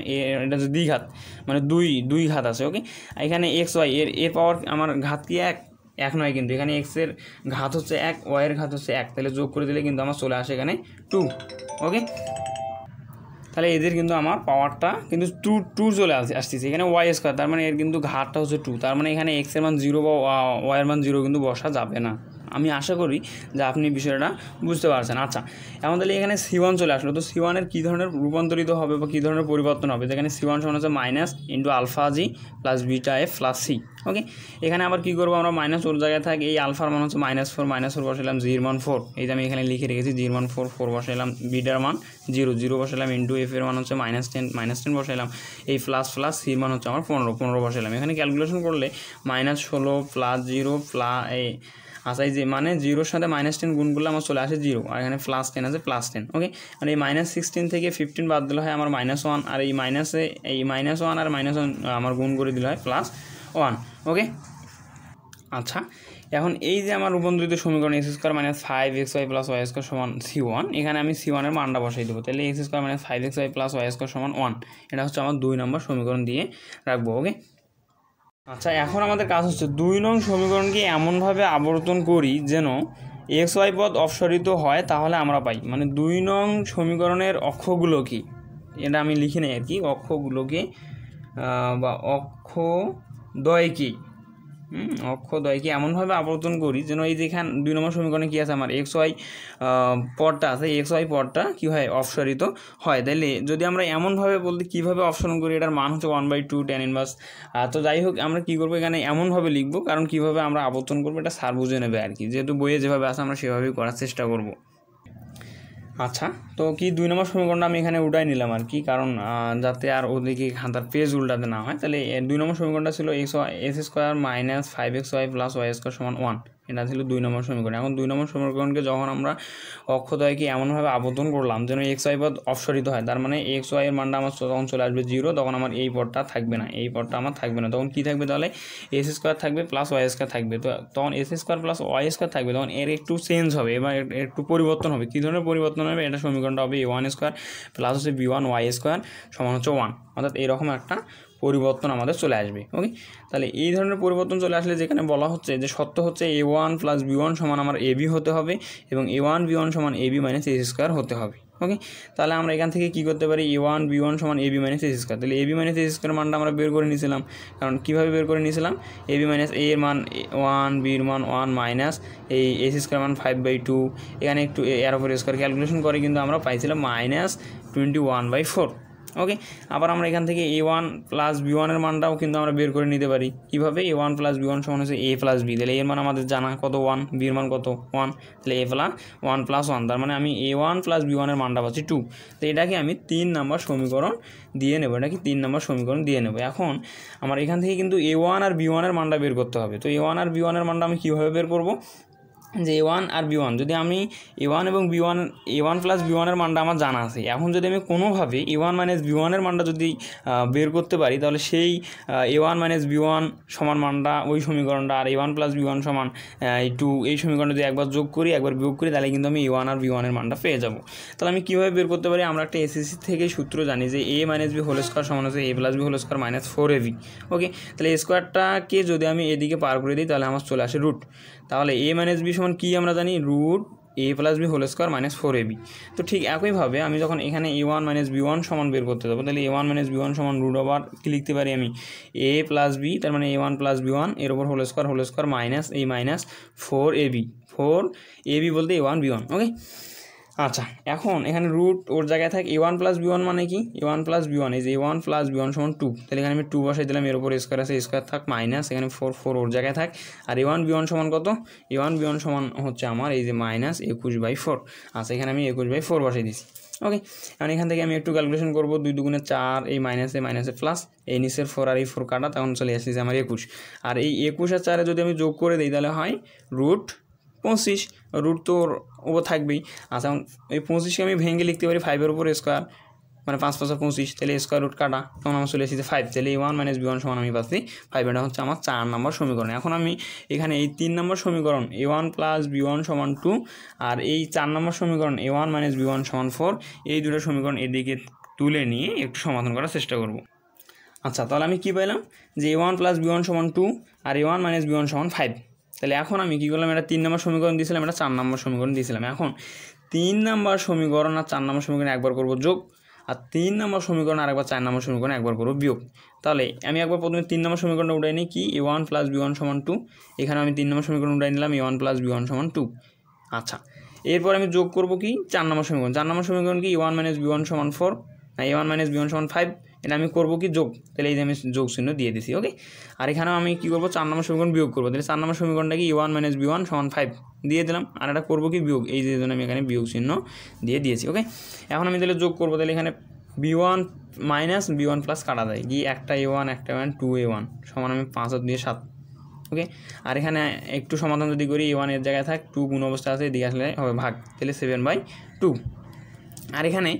Speaker 1: এটা হচ্ছে দ্বি ঘাত মানে দুই দুই ঘাত আছে ওকে এখানে এক্স ওয়াই এর এর পাওয়ার আমার ঘাত কি এক এক নয় কিন্তু এখানে এক্সের ঘাত হচ্ছে এক ওয়াইয়ের ঘাত হচ্ছে এক তাহলে যোগ করে দিলে কিন্তু আমার চলে আসে এখানে টু ওকে তাহলে এদের কিন্তু আমার পাওয়ারটা কিন্তু টু টু চলে আসে আসতেছে এখানে ওয়াই স্কোয়ার তার মানে এর কিন্তু ঘাটটা হচ্ছে টু তার মানে এখানে এক্সের মান জিরো বা ওয়াইয়ের মান জিরো কিন্তু বসা যাবে না আমি আশা করি যে আপনি বিষয়টা বুঝতে পারছেন আচ্ছা এমন তাহলে এখানে সিওয়ান চলে আসলো তো সিওয়ানের কী ধরনের রূপান্তরিত হবে বা কী ধরনের পরিবর্তন হবে যেখানে সিওয়ান সমান হচ্ছে minus into alpha G plus beta F plus C okay এখানে আবার কী করবো আমরা মাইনাস ওর জায়গায় থাকি এই আলফার মান হচ্ছে মাইনাস ফোর মাইনাস ফোর বসালাম জির ওয়ান ফোর এই যে আমি এখানে লিখে রেখেছি জির ওয়ান ফোর ফোর বসালাম বিটার মান জিরো জিরো বসালাম ইন্টু এফ এর মান হচ্ছে মাইনাস টেন মাইনাস টেন বসালাম এই প্লাস প্লাস সির মান হচ্ছে আমার পনেরো পনেরো বসালাম এখানে ক্যালকুলেশন করলে মাইনাস ষোলো প্লাস জিরো প্লাস আচ্ছা এই যে মানে জিরোর সাথে মাইনাস টেন গুণগুলো আমার চলে আসে জিরো আর এখানে প্লাস টেন আছে প্লাস টেন ওকে আর এই মাইনাস সিক্সটিন থেকে ফিফটিন বাদ দিলে হয় আমার মাইনাস ওয়ান আর এই মাইনাসে এই মাইনাস ওয়ান আর মাইনাস ওয়ান আমার গুণ করে দিলে হয় প্লাস ওয়ান ওকে আচ্ছা এখন এই যে আমার রূপান্তরিত সমীকরণ x square minus five x y plus y square সমান সি ওয়ান এখানে আমি সি ওয়ানের মানটা বসাই দেবো তাহলে x square minus five x y plus y square সমান ওয়ান এটা হচ্ছে আমার দুই নম্বর সমীকরণ দিয়ে রাখবো ওকে আচ্ছা এখন আমাদের কাজ হচ্ছে দুই নং সমীকরণকে এমনভাবে আবর্তন করি যেন এক্স ওয়াই পদ অপসারিত হয় তাহলে আমরা পাই মানে দুই নং সমীকরণের অক্ষগুলো কি এটা আমি লিখি নেই আর কি অক্ষগুলোকে বা অক্ষ দয় কী হুম কি এমনভাবে আবর্তন করি যেন এই যেখান দুই নম্বর সমীকরণে কী আছে আমার এক্স ওয়াই পরটা আছে এক্স ওয়াই পরটা কী হয় অপসারিত হয় তাইলে যদি আমরা এমনভাবে বলতে কীভাবে অপসারণ করি এটার মান হচ্ছে one by two tan inverse তো যাই হোক আমরা কী করবো এখানে এমনভাবে লিখবো কারণ কীভাবে আমরা আবর্তন করবো এটা সার বুঝে নেবে আর কি যেহেতু বইয়ে যেভাবে আছে আমরা সেভাবেই করার চেষ্টা করবো আচ্ছা তো কি দুই নম্বর সমীকরণটা আমি এখানে উঠাই নিলাম আর কি কারণ যাতে আর ওদিকে খাতার পেজ উল্টাতে না হয় তাহলে দুই নম্বর সমীকরণটা ছিল x x square minus five x y plus y square সমান ওয়ান এটা ছিল দুই নম্বর সমীকরণ এখন দুই নম্বর সমীকরণকে যখন আমরা অক্ষদয়কে এমনভাবে আবর্তন করলাম যেন এক্স ওয়াই পদ অপসরিত হয় তার মানে এক্স ওয়াই এর মানটা আমার তখন চলে আসবে জিরো তখন আমার এই পদটা থাকবে না এই পদটা আমার থাকবে না তখন কী থাকবে তাহলে এস স্কোয়ার থাকবে প্লাস ওয়াই স্কোয়ার থাকবে তো তখন x square plus y square থাকবে তখন এর একটু চেঞ্জ হবে এবার একটু পরিবর্তন হবে কী ধরনের পরিবর্তন হবে এটা সমীকরণটা হবে এ ওয়ান স্কোয়ার প্লাস হচ্ছে বি ওয়ান ওয়াই স্কোয়ার সমান হচ্ছে ওয়ান অর্থাৎ এরকম একটা পরিবর্তন আমাদের চলে আসবে ওকে তাহলে এই ধরনের পরিবর্তন চলে আসলে যেখানে বলা হচ্ছে যে সত্য হচ্ছে a one plus b one সমান আমার এ বি হতে হবে এবং এ ওয়ান বি ওয়ান সমান a b minus S square হতে হবে ওকে তাহলে আমরা এখান থেকে কী করতে পারি এ ওয়ান বি ওয়ান সমান a b minus S square তাহলে a b minus S square মানটা আমরা বের করে নিয়েছিলাম কারণ কীভাবে বের করে নিয়েছিলাম এ বি মাইনাস এ এর মান ওয়ান বির মান ওয়ান মাইনাস এই এস স্কোয়ার মান ফাইভ বাই টু এখানে একটু এর ওপর স্কোয়ার ক্যালকুলেশন করে কিন্তু আমরা পাইছিলাম minus twenty one by four okay আবার আমরা এখান থেকে এ ওয়ান প্লাস বি ওয়ানের মানটাও কিন্তু আমরা বের করে নিতে পারি কীভাবে a one plus b one সমান হচ্ছে এ প্লাস বি তাহলে এর মানে আমাদের জানা কত ওয়ান বির মান কত ওয়ান তাহলে a plus one plus one তার মানে আমি এ ওয়ান প্লাস বি ওয়ানের মানটা পাচ্ছি টু তো এটাকে আমি তিন নম্বর সমীকরণ দিয়ে নেবো এটাকে তিন নম্বর সমীকরণ দিয়ে নেবো এখন আমার এখান থেকে কিন্তু এ ওয়ান আর বি ওয়ানের মানটা বের করতে হবে তো এ ওয়ান আর বি ওয়ানের মানটা আমি কীভাবে বের করবো যে এ ওয়ান আর বি ওয়ান যদি আমি এ ওয়ান এবং b one a one plus b ওয়ানের মানটা আমার জানা আছে এখন যদি আমি কোনোভাবে এ ওয়ান মাইনাস বি ওয়ানের মানটা যদি বের করতে পারি তাহলে সেই a one minus b one সমান মানটা ওই সমীকরণটা আর a one plus b one সমান টু এই সমীকরণটা যদি একবার যোগ করি একবার বিয়োগ করি তাহলে কিন্তু আমি এ ওয়ান আর বি ওয়ানের মানটা পেয়ে যাব তাহলে আমি কীভাবে বের করতে পারি আমরা একটা এসএসসি থেকে সূত্র জানি যে a minus b whole square সমান হচ্ছে a plus b whole square minus four a b okay তাহলে স্কোয়ারটাকে যদি আমি এদিকে পার করে দিই তাহলে আমার চলে আসে রুট তাহলে এ মাইনাস বি সমান কী আমরা জানি root a plus b whole square minus four a b তো ঠিক একইভাবে আমি যখন এখানে a one minus b one সমান বের করতে যাবো তাহলে a one minus b one সমান রুট ওভার কি লিখতে পারি আমি এ প্লাস বি তার মানে a one plus b one এর ওপর whole square whole square minus এই minus four a b four a b বলতে a one b one okay আচ্ছা এখন এখানে রুট ওর জায়গায় থাকে a one plus b one মানে কি ওয়ান প্লাস বি ওয়ান এই যে a one plus b one সমান টু তাহলে এখানে আমি টু বসাই দিলাম এর ওপর স্কোয়ার আছে স্কোয়ার থাক মাইনাস এখানে ফোর ফোর ওর জায়গায় থাক আর এ ওয়ান বি ওয়ান সমান কত এ ওয়ান বি ওয়ান সমান হচ্ছে আমার এই যে মাইনাস একুশ বাই ফোর আচ্ছা এখানে আমি একুশ বাই ফোর বসাই দিচ্ছি ওকে এখন এখান থেকে আমি একটু ক্যালকুলেশন করবো দুই দুগুণে চার এই মাইনাসে মাইনাসে প্লাস এই নিচের ফোর আর এই ফোর কাটা তখন চলে আসছে আমার একুশ আর এই একুশ আর চারে যদি আমি যোগ করে দিই তাহলে হয় রুট পঁচিশ রুট তো ওপর থাকবেই আচ্ছা এই পঁচিশকে আমি ভেঙে লিখতে পারি ফাইভের উপর স্কোয়ার মানে পাঁচ পাঁচশো পঁচিশ তাহলে স্কোয়ার রুট কাটা তখন আমার চলে এসেছে ফাইভ তাহলে এই ওয়ান মাইনাস বি ওয়ান সমান আমি পাচ্ছি ফাইভ এটা হচ্ছে আমার চার নম্বর সমীকরণ এখন আমি এখানে এই তিন নম্বর সমীকরণ a one plus b one সমান টু আর এই চার নম্বর সমীকরণ a one minus b one সমান ফোর এই দুটো সমীকরণ এদিকে তুলে নিয়ে একটু সমাধান করার চেষ্টা করব আচ্ছা তাহলে আমি কী পেলাম যে a one plus b one সমান টু আর a one minus b one সমান ফাইভ তাহলে এখন আমি কী করলাম এটা তিন নম্বর সমীকরণ দিয়েছিলাম এটা চার নম্বর সমীকরণ দিয়েছিলাম এখন তিন নম্বর সমীকরণ আর চার নম্বর সমীকরণ একবার করবো যোগ আর তিন নম্বর সমীকরণ আর একবার চার নম্বর সমীকরণ একবার করব বিয়োগ তাহলে আমি একবার প্রথমে তিন নম্বর সমীকরণটা উঠাই নিই কি a one plus b one সমান টু এখানে আমি তিন নম্বর সমীকরণ উঠাই নিলাম a one plus b one সমান টু আচ্ছা এরপর আমি যোগ করবো কি চার নম্বর সমীকরণ চার নম্বর সমীকরণ কি a one minus b one সমান four a one minus b one সমান ফাইভ এটা আমি করবো কি যোগ তাহলে এই যে আমি যোগ চিহ্ন দিয়ে দিছি ওকে আর এখানেও আমি কী করবো চার নম্বর সমীকরণ বিয়োগ করবো তাহলে চার নম্বর সমীকরণটা কি ওয়ান মাইনাস বি ওয়ান সমান ফাইভ দিয়ে দিলাম আর এটা করবো কি বিয়োগ এই যে আমি এখানে বিয়োগ চিহ্ন দিয়ে দিয়েছি ওকে এখন আমি তাহলে যোগ করবো তাহলে এখানে b one minus b one plus কাটা দেয় গিয়ে একটা এ ওয়ান একটা ওয়ান টু এ ওয়ান সমান আমি পাঁচ দিয়ে সাত ওকে আর এখানে একটু সমাধান যদি করি এ ওয়ানের জায়গায় থাক টু গুণ অবস্থা আছে এদিকে আসলে হবে ভাগ তাহলে সেভেন বাই টু আর এখানে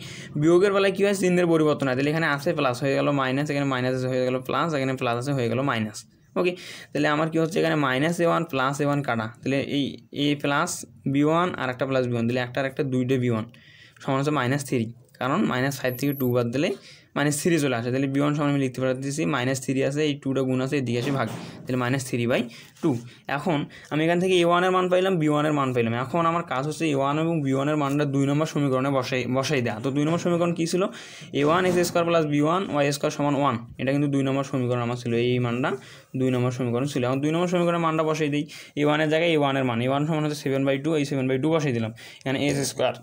Speaker 1: বিয়োগের বেলায় কী হয় চিহ্নের পরিবর্তন হয় তাহলে এখানে আছে প্লাস হয়ে গেল মাইনাস এখানে মাইনাস হয়ে গেল প্লাস এখানে প্লাস আছে হয়ে গেল মাইনাস ওকে তাহলে আমার কী হচ্ছে এখানে minus a one plus a one কাটা তাহলে এই এ প্লাস বি ওয়ান আর একটা প্লাস বি ওয়ান তাহলে একটা আর একটা দুইটা বি ওয়ান সমান হচ্ছে মাইনাস থ্রি কারণ মাইনাস ফাইভ থেকে টু বাদ দিলে মানে থ্রি চলে আসে তাহলে বি ওয়ান সমান আমি লিখতে পারতেছি মাইনাস থ্রি আছে এই টুটা গুণ আছে এদিকে আসে ভাগ তাহলে মাইনাস থ্রি বাই টু এখন আমি এখান থেকে এ ওয়ানের মান পাইলাম বি ওয়ানের মান পাইলাম এখন আমার কাজ হচ্ছে এ ওয়ান এবং বি ওয়ানের মানটা দুই নম্বর সমীকরণে বসাই বসাই দেওয়া তো দুই নম্বর সমীকরণ কী ছিল a one x square plus b one y square সমান ওয়ান এটা কিন্তু দুই নম্বর সমীকরণ আমার ছিল এই মানটা দুই নম্বর সমীকরণ ছিল এখন দুই নম্বর সমীকরণের মানটা বসাই দিই এ ওয়ানের জায়গায় এ ওয়ানের মান এ ওয়ান সমান হচ্ছে সেভেন বাই টু এই সেভেন বাই টু বসাই দিলাম এখানে এস স্কোয়ার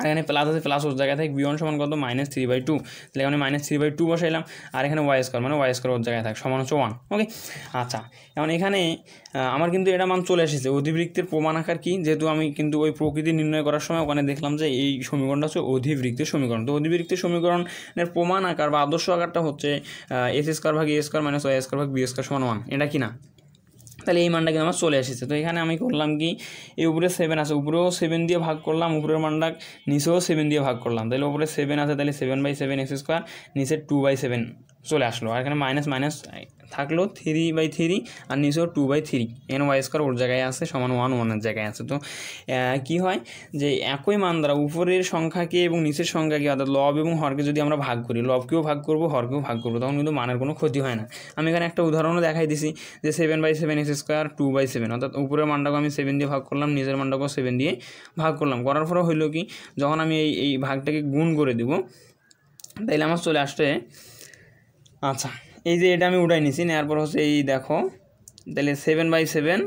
Speaker 1: আর এখানে প্লাস আছে প্লাস ওর জায়গায় থাকে বিওয়ান সমান কত মাইনাস থ্রি বাই টু তাহলে এখানে মাইনাস থ্রি বাই টু বসাইলাম আর এখানে ওয়াই স্কোয়ার মানে ওয়াই স্কোয়ার ওর জায়গায় থাকে সমান হচ্ছে ওয়ান ওকে আচ্ছা এখন এখানে আমার কিন্তু এটা মান চলে এসেছে অধিবৃত্তের প্রমাণ আকার কি যেহেতু আমি কিন্তু ওই প্রকৃতি নির্ণয় করার সময় ওখানে দেখলাম যে এই সমীকরণটা হচ্ছে অধিবৃত্তের সমীকরণ তো অধিবৃত্তের সমীকরণের প্রমাণ আকার বা আদর্শ আকারটা হচ্ছে এস স্কোয়ার ভাগ a square minus y square ভাগ বি স্কোয়ার সমান ওয়ান এটা কি না তাহলে এই মানটা কিন্তু আমার চলে এসেছে তো এখানে আমি করলাম কি এই উপরে সেভেন আছে উপরেও সেভেন দিয়ে ভাগ করলাম উপরের মানটা নিচেও সেভেন দিয়ে ভাগ করলাম তাহলে উপরে সেভেন আছে তাহলে seven by seven x square নিচে টু বাই সেভেন চলে আসলো আর এখানে মাইনাস মাইনাস থাকলো থ্রি বাই থ্রি আর নিচেও টু বাই থ্রি এন ওয়াই স্কোয়ার ওর জায়গায় আছে সমান ওয়ান ওয়ানের জায়গায় আছে তো কি হয় যে একই মান দ্বারা উপরের সংখ্যাকে এবং নিচের সংখ্যাকে অর্থাৎ লব এবং হরকে যদি আমরা ভাগ করি লবকেও ভাগ করবো হরকেও ভাগ করবো তখন কিন্তু মানের কোনো ক্ষতি হয় না আমি এখানে একটা উদাহরণও দেখাই দিছি যে seven by seven x square two by seven অর্থাৎ উপরের মানটাকে আমি সেভেন দিয়ে ভাগ করলাম নিজের মানটাকেও সেভেন দিয়ে ভাগ করলাম করার ফলে হইলো কি যখন আমি এই এই ভাগটাকে গুণ করে দেবো তাইলে আমার চলে আসছে আচ্ছা এই যে এটা আমি উড়াই নিছি এর পর হচ্ছে এই দেখো তাহলে 7/7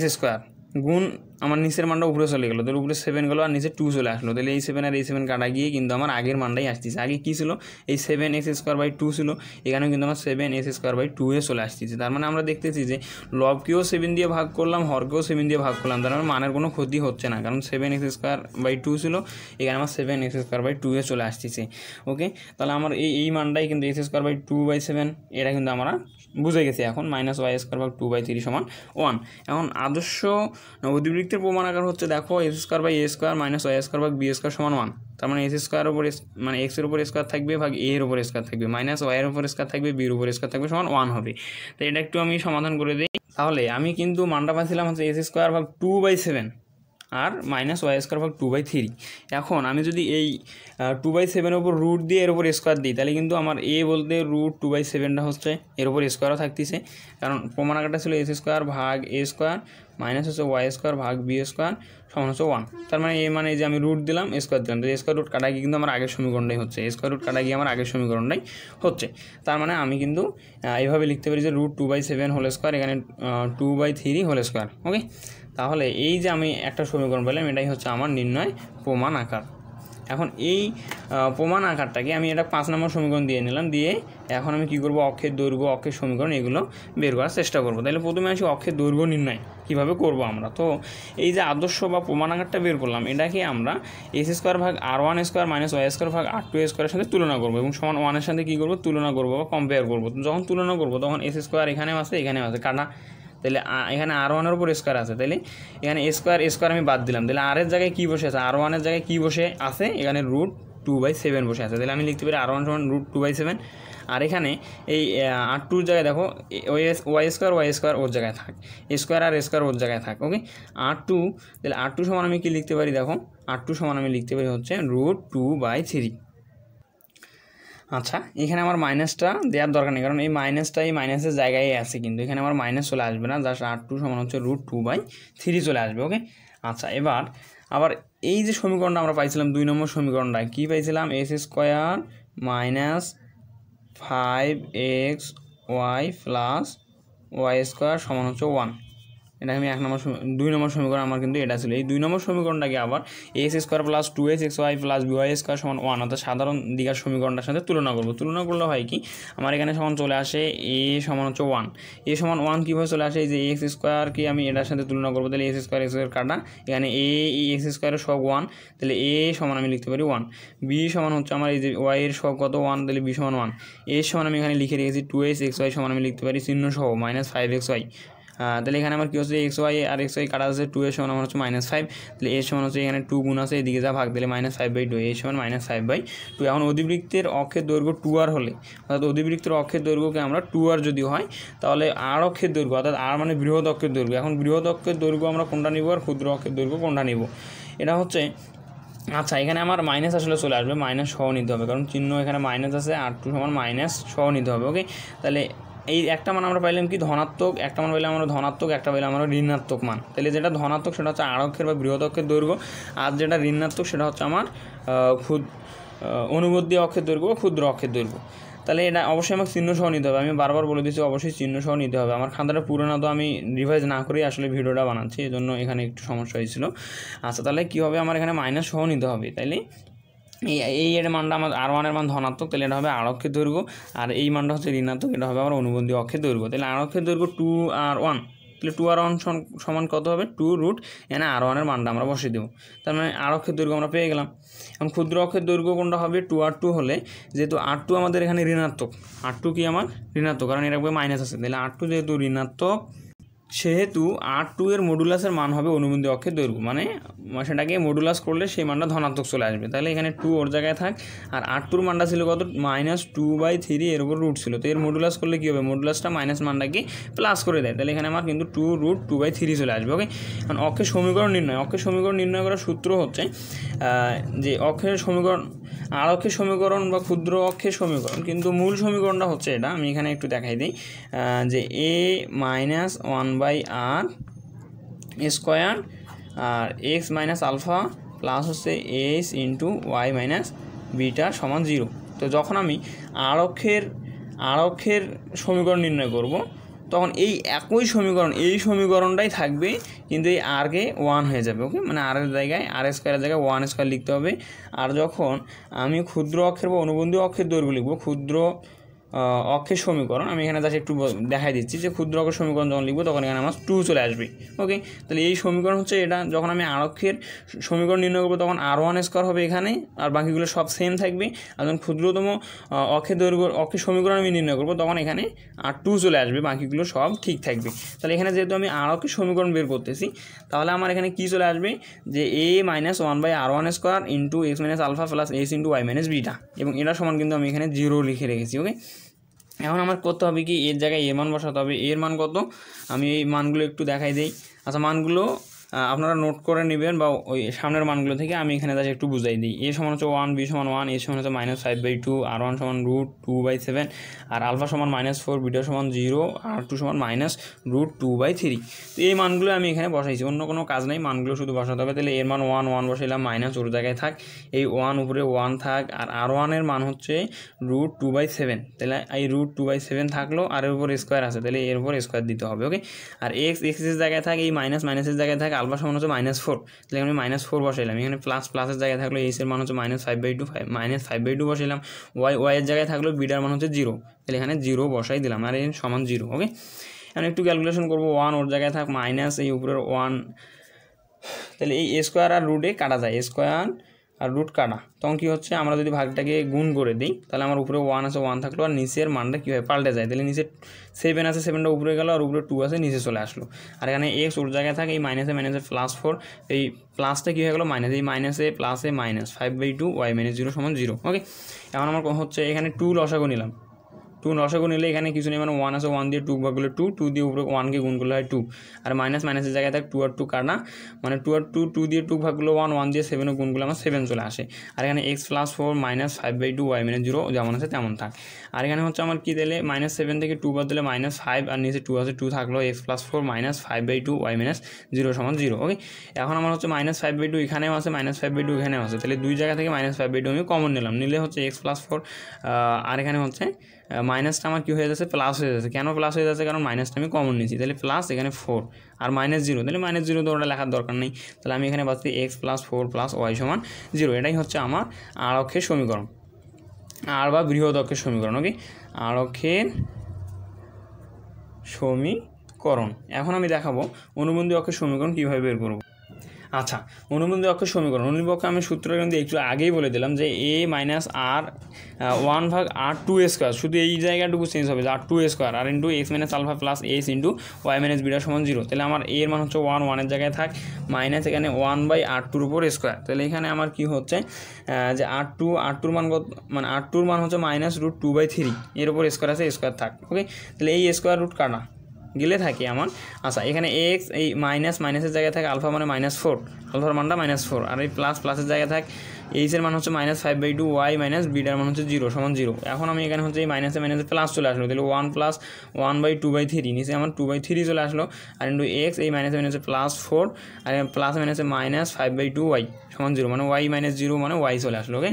Speaker 1: x স্কয়ার গুণ আমার নিচের মানটা উপরে চলে গেলো তাহলে উপরে সেভেন গেলো আর নিচে টু চলে আসলো তাহলে এই সেভেন আর এই সেভেন কাটা গিয়ে কিন্তু আমার আগের মানটাই আসতেছে আগে কী ছিল এই seven x square by two ছিল এখানেও কিন্তু আমার seven x square by two এ চলে আসতেছে তার মানে আমরা দেখতেছি যে লবকেও সেভেন দিয়ে ভাগ করলাম হরকেও সেভেন দিয়ে ভাগ করলাম তার মানে মানের কোনো ক্ষতি হচ্ছে না কারণ seven x square by two ছিল এখানে আমার seven x square by two এ চলে আসতেছে ওকে তাহলে আমার এই এই মানটাই কিন্তু x square by two by seven এটা কিন্তু আমরা বুঝে গেছি এখন মাইনাস ওয়াই স্কোয়ার ভাগ টু বাই থ্রি সমান ওয়ান এখন আদর্শ প্রমাণ আকার হচ্ছে দেখো x square by a square minus y square ভাগ বি স্কোয়ার সমান ওয়ান তার মানে এস স্কোয়ার ওপর মানে এক্সের উপর স্কোয়ার থাকবে ভাগ এ এর ওপর স্কোয়ার থাকবে মাইনাস ওয়াইয়ের উপর স্কোয়ার থাকবে বির ওপর স্কোয়ার থাকবে সমান ওয়ান হবে তো এটা একটু আমি সমাধান করে দিই তাহলে আমি কিন্তু মানটা পাচ্ছিলাম হচ্ছে এস স্কোয়ার ভাগ টু বাই সেভেন আর মাইনাস ওয়াই স্কোয়ার ভাগ টু বাই থ্রি এখন আমি যদি এই টু বাই সেভেনের উপর রুট দিয়ে এর উপর স্কোয়ার দিই তাহলে কিন্তু আমার এ বলতে রুট টু বাই সেভেনটা হচ্ছে এর উপর স্কোয়ারও থাকতেছে কারণ প্রমাণ আকারটা ছিল এস স্কোয়ার ভাগ এ স্কোয়ার মাইনাস হচ্ছে ওয়াই স্কোয়ার ভাগ বি স্কোয়ার সমান হচ্ছে ওয়ান তার মানে এ মানে যে আমি রুট দিলাম স্কোয়ার দিলাম তো স্কোয়ার রুট কাটা কিন্তু আমার আগের সমীকরণটাই হচ্ছে স্কোয়ার রুট কাটা আমার আগের সমীকরণটাই হচ্ছে তার মানে আমি কিন্তু এইভাবে লিখতে পারি যে root two by seven whole square এখানে two by three whole square okay তাহলে এই যে আমি একটা সমীকরণ পেলাম এটাই হচ্ছে আমার নির্ণয় প্রমাণ আকার এখন এই প্রমাণ আকারটাকে আমি এটা পাঁচ নম্বর সমীকরণ দিয়ে নিলাম দিয়ে এখন আমি কি করব অক্ষের দৈর্ঘ্য অক্ষের সমীকরণ এগুলো বের করার চেষ্টা করব তাহলে প্রথমে আসি অক্ষের দৈর্ঘ্য নির্ণয় কীভাবে করব আমরা তো এই যে আদর্শ বা প্রমাণ আকারটা বের করলাম এটাকে আমরা এস স্কোয়ার ভাগ r one square minus y square ভাগ আর টু স্কোয়ারের সাথে তুলনা করবো এবং সমান ওয়ানের সাথে কী করবো তুলনা করবো বা কম্পেয়ার করবো যখন তুলনা করবো তখন এস স্কোয়ার এখানেও আছে এখানেও আছে কাটা তাহলে এখানে আর ওয়ানের উপর স্কোয়ার আছে তাহলে এখানে স্কোয়ার স্কোয়ার আমি বাদ দিলাম তাহলে আরের জায়গায় কী বসে আছে আর ওয়ানের জায়গায় কী বসে আছে এখানে রুট টু বাই সেভেন বসে আছে তাহলে আমি লিখতে পারি আর ওয়ান সমান রুট টু বাই সেভেন আর এখানে এই আর টুর জায়গায় দেখো ওয়াই স্কোয়ার ওয়াই স্কোয়ার ওর জায়গায় থাক স্কোয়ার আর স্কোয়ার ওর জায়গায় থাক ওকে আর টু তাহলে আর টু সমান আমি কি লিখতে পারি দেখো আর টু সমান আমি লিখতে পারি হচ্ছে রুট টু বাই থ্রি আচ্ছা এখানে আমার মাইনাসটা দেওয়ার দরকার নেই কারণ এই মাইনাসটা এই মাইনাসের জায়গায় আছে কিন্তু এখানে আমার মাইনাস চলে আসবে না জাস্ট আর টু সমান হচ্ছে রুট টু বাই থ্রি চলে আসবে ওকে আচ্ছা এবার আবার এই যে সমীকরণটা আমরা পাইছিলাম দুই নম্বর সমীকরণটা কী পাইছিলাম x square minus five x y plus y square সমান হচ্ছে ওয়ান এটা আমি এক নম্বর দুই নম্বর সমীকরণ আমার কিন্তু এটা ছিল এই দুই নম্বর সমীকরণটাকে আবার x square plus two x x y plus b y square সমান ওয়ান অর্থাৎ সাধারণ দিঘার সমীকরণটার সাথে তুলনা করবো তুলনা করলে হয় কি আমার এখানে সমান চলে আসে এ সমান হচ্ছে ওয়ান এ সমান ওয়ান কীভাবে চলে আসে এই যে এক্স স্কোয়ারকে আমি এটার সাথে তুলনা করবো তাহলে এক্স স্কোয়ার এক্স স্কোয়ার কাটা এখানে এ এক্স স্কোয়ারের সব ওয়ান তাহলে এ সমান আমি লিখতে পারি ওয়ান বি সমান হচ্ছে আমার এই যে ওয়াই এর সব কত ওয়ান তাহলে বি সমান ওয়ান এ সমান আমি এখানে লিখে রেখেছি টু এক্স এক্স ওয়াই সমান আমি লিখতে পারি চিহ্ন সহ মাইনাস ফাইভ এক্স ওয়াই হ্যাঁ, তাহলে এখানে আমার কী হচ্ছে এক্স ওয়াই আর এক্স ওয়াই কাটা আছে টু এর সমান আমার হচ্ছে মাইনাস ফাইভ তাহলে এর সমান হচ্ছে এখানে টু গুণ আছে এদিকে যা ভাগ দিলে মাইনাস ফাইভ বাই টু এর সমান মাইনাস ফাইভ বাই টু এখন অধিবৃত্তের অক্ষের দৈর্ঘ্য টু আর হলে অর্থাৎ অধিবৃত্তের অক্ষের দৈর্ঘ্যকে আমরা টু আর যদি হয় তাহলে আর অক্ষের দৈর্ঘ্য অর্থাৎ আর মানে বৃহৎ অক্ষের দৈর্ঘ্য এখন বৃহৎ অক্ষের দৈর্ঘ্য আমরা কোনটা নিব আর ক্ষুদ্র অক্ষের দৈর্ঘ্য কোনটা নিব এটা হচ্ছে আচ্ছা এখানে আমার মাইনাস আসলে চলে আসবে মাইনাস সহ নিতে হবে কারণ চিহ্ন এখানে মাইনাস আছে আর টু সমান মাইনাস সহ নিতে হবে ওকে তাহলে এই একটা মান আমরা পাইলাম কি ধনাত্মক একটা মান পাইলাম আমরা ধনাত্মক একটা পাইলাম আমরা ঋণাত্মক মান তাহলে যেটা ধনাত্মক সেটা হচ্ছে আরক্ষের বা বৃহদক্ষের দৈর্ঘ্য আর যেটা ঋণাত্মক সেটা হচ্ছে আমার ক্ষুদ্র অনুবদ্ধী অক্ষের দৈর্ঘ্য বা ক্ষুদ্র অক্ষের দৈর্ঘ্য তাহলে এটা অবশ্যই আমাকে চিহ্ন সহ নিতে হবে আমি বারবার বলে দিচ্ছি অবশ্যই চিহ্ন সহ নিতে হবে আমার খাতাটা পুরোনো তো আমি রিভাইজ না করেই আসলে ভিডিওটা বানাচ্ছি এই জন্য এখানে একটু সমস্যা হয়েছিল আচ্ছা তাহলে কী হবে আমার এখানে মাইনাস সহ নিতে হবে তাইলে এই এই এর মানটা আমাদের আর ওয়ানের মান ধনাত্মক তাহলে এটা হবে আরক্ষের দৈর্ঘ্য আর এই মানটা হচ্ছে ঋণাত্মক এটা হবে আমার অনুবন্ধী অক্ষের দৈর্ঘ্য তাহলে আরক্ষের দৈর্ঘ্য টু আর ওয়ান তাহলে টু আর ওয়ান সমান কত হবে টু রুট এনে আর ওয়ানের মানটা আমরা বসিয়ে দেবো তার মানে আর অক্ষের দৈর্ঘ্য আমরা পেয়ে গেলাম এবং ক্ষুদ্র অক্ষের দৈর্ঘ্য কোনটা হবে টু আর টু হলে যেহেতু আর টু আমাদের এখানে ঋণাত্মক আর টু কি আমার ঋণাত্মক কারণ এটা মাইনাস আছে তাহলে আর টু যেহেতু ঋণাত্মক সেহেতু আর টু এর মডুলাসের মান হবে অনুবন্ধী অক্ষের দৈর্ঘ্য মানে, মানে সেটাকে মডুলাস করলে সেই মানটা ধনাত্মক চলে আসবে তাহলে এখানে টু ওর জায়গায় থাক আর আর টুর মানটা ছিল কত মাইনাস টু বাই থ্রি এর উপর রুট ছিল তো এর মডুলাস করলে কী হবে মডুলাসটা মাইনাস মানটাকে প্লাস করে দেয় তাহলে এখানে আমার কিন্তু two root two by three চলে আসবে ওকে কারণ অক্ষের সমীকরণ নির্ণয় অক্ষের সমীকরণ নির্ণয় করার সূত্র হচ্ছে যে অক্ষের সমীকরণ আড়ক্ষের সমীকরণ বা ক্ষুদ্র অক্ষের সমীকরণ কিন্তু মূল সমীকরণটা হচ্ছে এটা আমি এখানে একটু দেখাই দিই যে a minus one by r square আর এক্স মাইনাস আলফা প্লাস হচ্ছে x into y minus beta সমান জিরো তো যখন আমি আরক্ষের আরক্ষের সমীকরণ নির্ণয় করবো তখন এই একই সমীকরণ এই সমীকরণটাই থাকবে কিন্তু এই আরকে ওয়ান হয়ে যাবে ওকে মানে আর এর জায়গায় আর স্কোয়ারের জায়গায় ওয়ান স্কোয়ার লিখতে হবে আর যখন আমি ক্ষুদ্র অক্ষের বা অনুবন্ধী অক্ষের দৈর্ঘ্য লিখবো ক্ষুদ্র অক্ষের সমীকরণ আমি এখানে জাস্ট একটু দেখাই দিচ্ছি যে ক্ষুদ্র অক্ষের সমীকরণ যখন লিখবো তখন এখানে আমার টু চলে আসবে ওকে তাহলে এই সমীকরণ হচ্ছে এটা যখন আমি আরক্ষের সমীকরণ নির্ণয় করবো তখন আর ওয়ান স্কোয়ার হবে এখানে আর বাকিগুলো সব সেম থাকবে আর যখন ক্ষুদ্রতম অক্ষের দৈর্ঘ্য অক্ষের সমীকরণ আমি নির্ণয় করবো তখন এখানে আর টু চলে আসবে বাকিগুলো সব ঠিক থাকবে তাহলে এখানে যেহেতু আমি আরক্ষের সমীকরণ বের করতেছি তাহলে আমার এখানে কি চলে আসবে যে a minus one by r one square into x minus alpha plus S into y minus beta এবং এটা সমান কিন্তু আমি এখানে জিরো লিখে রেখেছি ওকে এখন আমার করতে হবে কি এর জায়গায় এ মান বসাতে হবে এর মান কত আমি এই মানগুলো একটু দেখাই দিই আচ্ছা মানগুলো আপনারা নোট করে নেবেন বা ওই সামনের মানগুলো থেকে আমি এখানে তাদের একটু বুঝাই দিই এ সমান হচ্ছে ওয়ান বি সমান ওয়ান এ সমান হচ্ছে minus five by two r one সমান রুট টু বাই সেভেন আর আলফা সমান মাইনাস ফোর বিটা সমান জিরো আর টু সমান minus root two by three তো এই মানগুলো আমি এখানে বসাইছি অন্য কোনো কাজ নেই মানগুলো শুধু বসাতে হবে তাহলে এর মান ওয়ান ওয়ান বসাইলাম মাইনাস ওর জায়গায় থাক এই ওয়ান উপরে ওয়ান থাক আর আর ওয়ানের মান হচ্ছে রুট টু বাই সেভেন তাহলে এই রুট টু বাই সেভেন থাকলো আর এর উপর স্কোয়ার আছে তাহলে এর উপর স্কোয়ার দিতে হবে ওকে আর এক্স এক্সের জায়গায় থাক এই মাইনাস মাইনাসের জায়গায় থাক আলফা সমান হচ্ছে মাইনাস ফোর তাহলে আমি মাইনাস ফোর বসাইলাম এখানে প্লাস প্লাসের জায়গায় থাকলো এইসের মান হচ্ছে minus five by two five minus five by two বসাইলাম ওয়াই ওয়াইয়ের জায়গায় থাকলো বিডার মান হচ্ছে জিরো তাহলে এখানে জিরো বসাই দিলাম আর এই সমান জিরো ওকে এখন একটু ক্যালকুলেশন করবো ওয়ান ওর জায়গায় থাক মাইনাস এই উপরের ওয়ান তাহলে এই স্কোয়ার আর রুটে কাটা যায় স্কোয়ার আর রুট কাটা তখন কী হচ্ছে আমরা যদি ভাগটাকে গুণ করে দিই তাহলে আমার উপরে ওয়ান আছে ওয়ান থাকলো আর নিচের মানটা কীভাবে পাল্টে যায় তাহলে নিচে সেভেন আছে সেভেনটা উপরে গেলো আর উপরে টু আছে নিচে চলে আসলো আর এখানে এক্স ওর জায়গায় থাকে এই মাইনাসে মাইনাসে প্লাস ফোর এই প্লাসটা কী হয়ে গেলো মাইনাস এই মাইনাসে প্লাসে minus five by two y minus zero সমান জিরো ওকে এখন আমার হচ্ছে এখানে টু লসাগো নিলাম টু লসাগু নিলে এখানে কিছু নেই মানে ওয়ান আছে ওয়ান দিয়ে টু ভাগ গুলো টু টু দিয়ে উপরে ওয়ানকে গুণ করলে হয় টু আর মাইনাস মাইনাসের জায়গায় থাক টু আর টু কাটা মানে টু আর টু টু দিয়ে টু ভাগ ওয়ান ওয়ান দিয়ে সেভেনও গুণ করলে আমার সেভেন চলে আসে আর এখানে x plus four minus five by two y মানে জিরো যেমন আছে তেমন থাক আর এখানে হচ্ছে আমার কী দিলে মাইনাস সেভেন থেকে টু বাদ দিলে মাইনাস ফাইভ আর নিচে টু আছে টু থাকলো x plus four minus five by two y minus zero সমান জিরো ওকে এখন আমার হচ্ছে মাইনাস ফাইভ বাই টু এখানেও আছে মাইনাস ফাইভ বাই টু এখানেও আছে তাহলে দুই জায়গা থেকে মাইনাস ফাইভ বাই টু আমি কমন নিলাম নিলে হচ্ছে এক্স প্লাস ফোর আর এখানে হচ্ছে মাইনাসটা আমার কী হয়ে যাচ্ছে প্লাস হয়ে যাচ্ছে কেন প্লাস হয়ে যাচ্ছে কারণ মাইনাসটা আমি কমন নিয়েছি তাহলে প্লাস এখানে ফোর আর মাইনাস জিরো তাহলে মাইনাস জিরো তো ওটা লেখার দরকার নেই তাহলে আমি এখানে পাচ্ছি x plus four plus y সমান জিরো এটাই হচ্ছে আমার আর অক্ষের সমীকরণ আর বা বৃহৎ অক্ষের সমীকরণ ওকে আর অক্ষের সমীকরণ এখন আমি দেখাবো অনুবন্ধী অক্ষের সমীকরণ কীভাবে বের করবো আচ্ছা অনুবন্ধী অক্ষের সমীকরণ অনুবন্ধী অক্ষে আমি সূত্রটা কিন্তু একটু আগেই বলে দিলাম যে এ মাইনাস আর ওয়ান ভাগ আর টু এ স্কোয়ার শুধু এই জায়গাটুকু চেঞ্জ হবে যে আর টু এ স্কোয়ার আর into x minus alpha plus S into y minus beta সমান জিরো তাহলে আমার এর মান হচ্ছে ওয়ান ওয়ানের জায়গায় থাক মাইনাস এখানে ওয়ান বাই আর টুর উপর স্কোয়ার তাহলে এখানে আমার কি হচ্ছে যে আর টু আর টুর মান কত মানে আর টুর মান হচ্ছে minus root two by three এর উপর স্কোয়ার আছে স্কোয়ার থাক ওকে তাহলে এই স্কোয়ার রুট কাটা গিলে থাকি আমার আচ্ছা এখানে এক্স এই মাইনাস মাইনাসের জায়গায় থাকে আলফা মানে মাইনাস ফোর আলফার মানটা মাইনাস ফোর আর এই প্লাস প্লাসের জায়গায় থাকে এইসের মান হচ্ছে minus five by two y minus বিটার মান হচ্ছে জিরো সমান জিরো এখন আমি এখানে হচ্ছে এই মাইনাসে মাইনাসে প্লাস চলে আসলো তাহলে one plus one by two by three নিচে আমার টু বাই থ্রি চলে আসলো আর ইন্টু এক্স এই মাইনাসে মাইনাসে প্লাস ফোর আর প্লাস মাইনাসে minus five by two y সমান জিরো মানে ওয়াই মাইনাস জিরো মানে ওয়াই চলে আসলো ওকে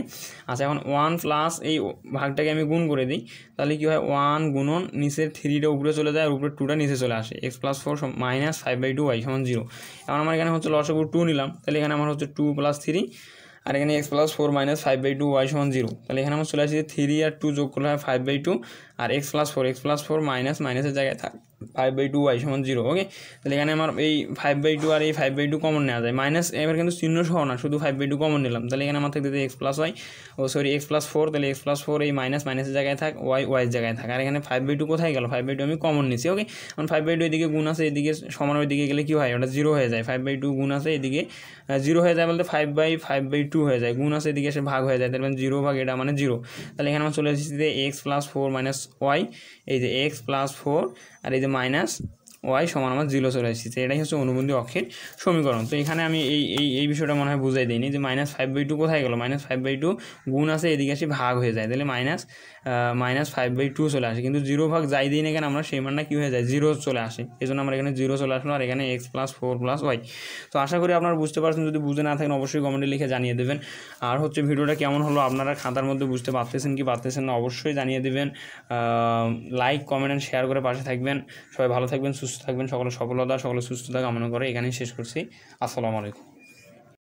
Speaker 1: আচ্ছা এখন ওয়ান প্লাস এই ভাগটাকে আমি গুণ করে দিই তাহলে কী হয় ওয়ান গুণন নিচের থ্রিটা উপরে চলে যায় আর উপরে টুটা নিচে চলে আসে x plus four minus five by two y সমান জিরো এখন আমার এখানে হচ্ছে লসগু টু নিলাম তাহলে এখানে আমার হচ্ছে টু প্লাস থ্রি আর এখানে x plus four minus five by two y সমান জিরো তাহলে এখানে আমার চলে আসছে থ্রি আর টু যোগ করলে হয় ফাইভ বাই টু আর x plus four x plus four minus মাইনাসের জায়গায় থাক ফাইভ বাই টু ওয়াই সমান জিরো ওকে তাহলে এখানে আমার এই ফাইভ বাই টু আর এই ফাইভ বাই টু কমন নেওয়া যায় মাইনাস এবার কিন্তু চিহ্ন সহ না শুধু ফাইভ বাই টু কমন নিলাম তাহলে এখানে আমার থাকতে x plus y oh sorry x plus four তাহলে এক্স প্লাস ফোর এই মাইনাস মাইনাসের জায়গায় থাক ওয়াই ওয়াইয়ের জায়গায় থাক আর এখানে ফাইভ বাই টু কোথায় গেল ফাইভ বাই টু আমি কমন নিচ্ছি ওকে কারণ ফাইভ বাই টু এদিকে গুণ আছে এদিকে সমান ওইদিকে গেলে কী হয় ওটা জিরো হয়ে যায় ফাইভ বাই টু গুণ আছে এদিকে জিরো হয়ে যায় বলতে five by five by two হয়ে যায় গুণ আছে এদিকে এসে ভাগ হয়ে যায় তার জিরো মানে ভাগ এটা মানে জিরো তাহলে এখানে আমার চলে এসেছি যে x plus four minus y এই যে এক্স প্লাস ফোর আর এই যে মাইনাস ওয়াই সমান আমার জিরো চলে এসেছি এটাই হচ্ছে অনুবন্ধী অক্ষের সমীকরণ তো এখানে আমি এই এই এই বিষয়টা মনে হয় বুঝাই দিইনি যে মাইনাস ফাইভ বাই টু কোথায় গেলো মাইনাস ফাইভ বাই টু গুণ আছে এদিকে আসি ভাগ হয়ে যায় তাহলে minus minus five by two চলে আসে কিন্তু জিরো ভাগ যাই দিন এখানে আমরা সেই মানটা কী হয়ে যায় জিরো চলে আসে এই জন্য আমরা এখানে জিরো চলে আসলো আর এখানে x plus four plus y তো আশা করি আপনারা বুঝতে পারছেন যদি বুঝে না থাকেন অবশ্যই কমেন্টে লিখে জানিয়ে দেবেন আর হচ্ছে ভিডিওটা কেমন হলো আপনারা খাতার মধ্যে বুঝতে পারতেছেন কি পারতেছেন না অবশ্যই জানিয়ে দেবেন লাইক কমেন্ট অ্যান্ড শেয়ার করে পাশে থাকবেন সবাই ভালো থাকবেন সুস্থ থাকবেন সকলের সফলতা সকলে সুস্থতা কামনা করে এখানেই শেষ করছি আসসালামু আলাইকুম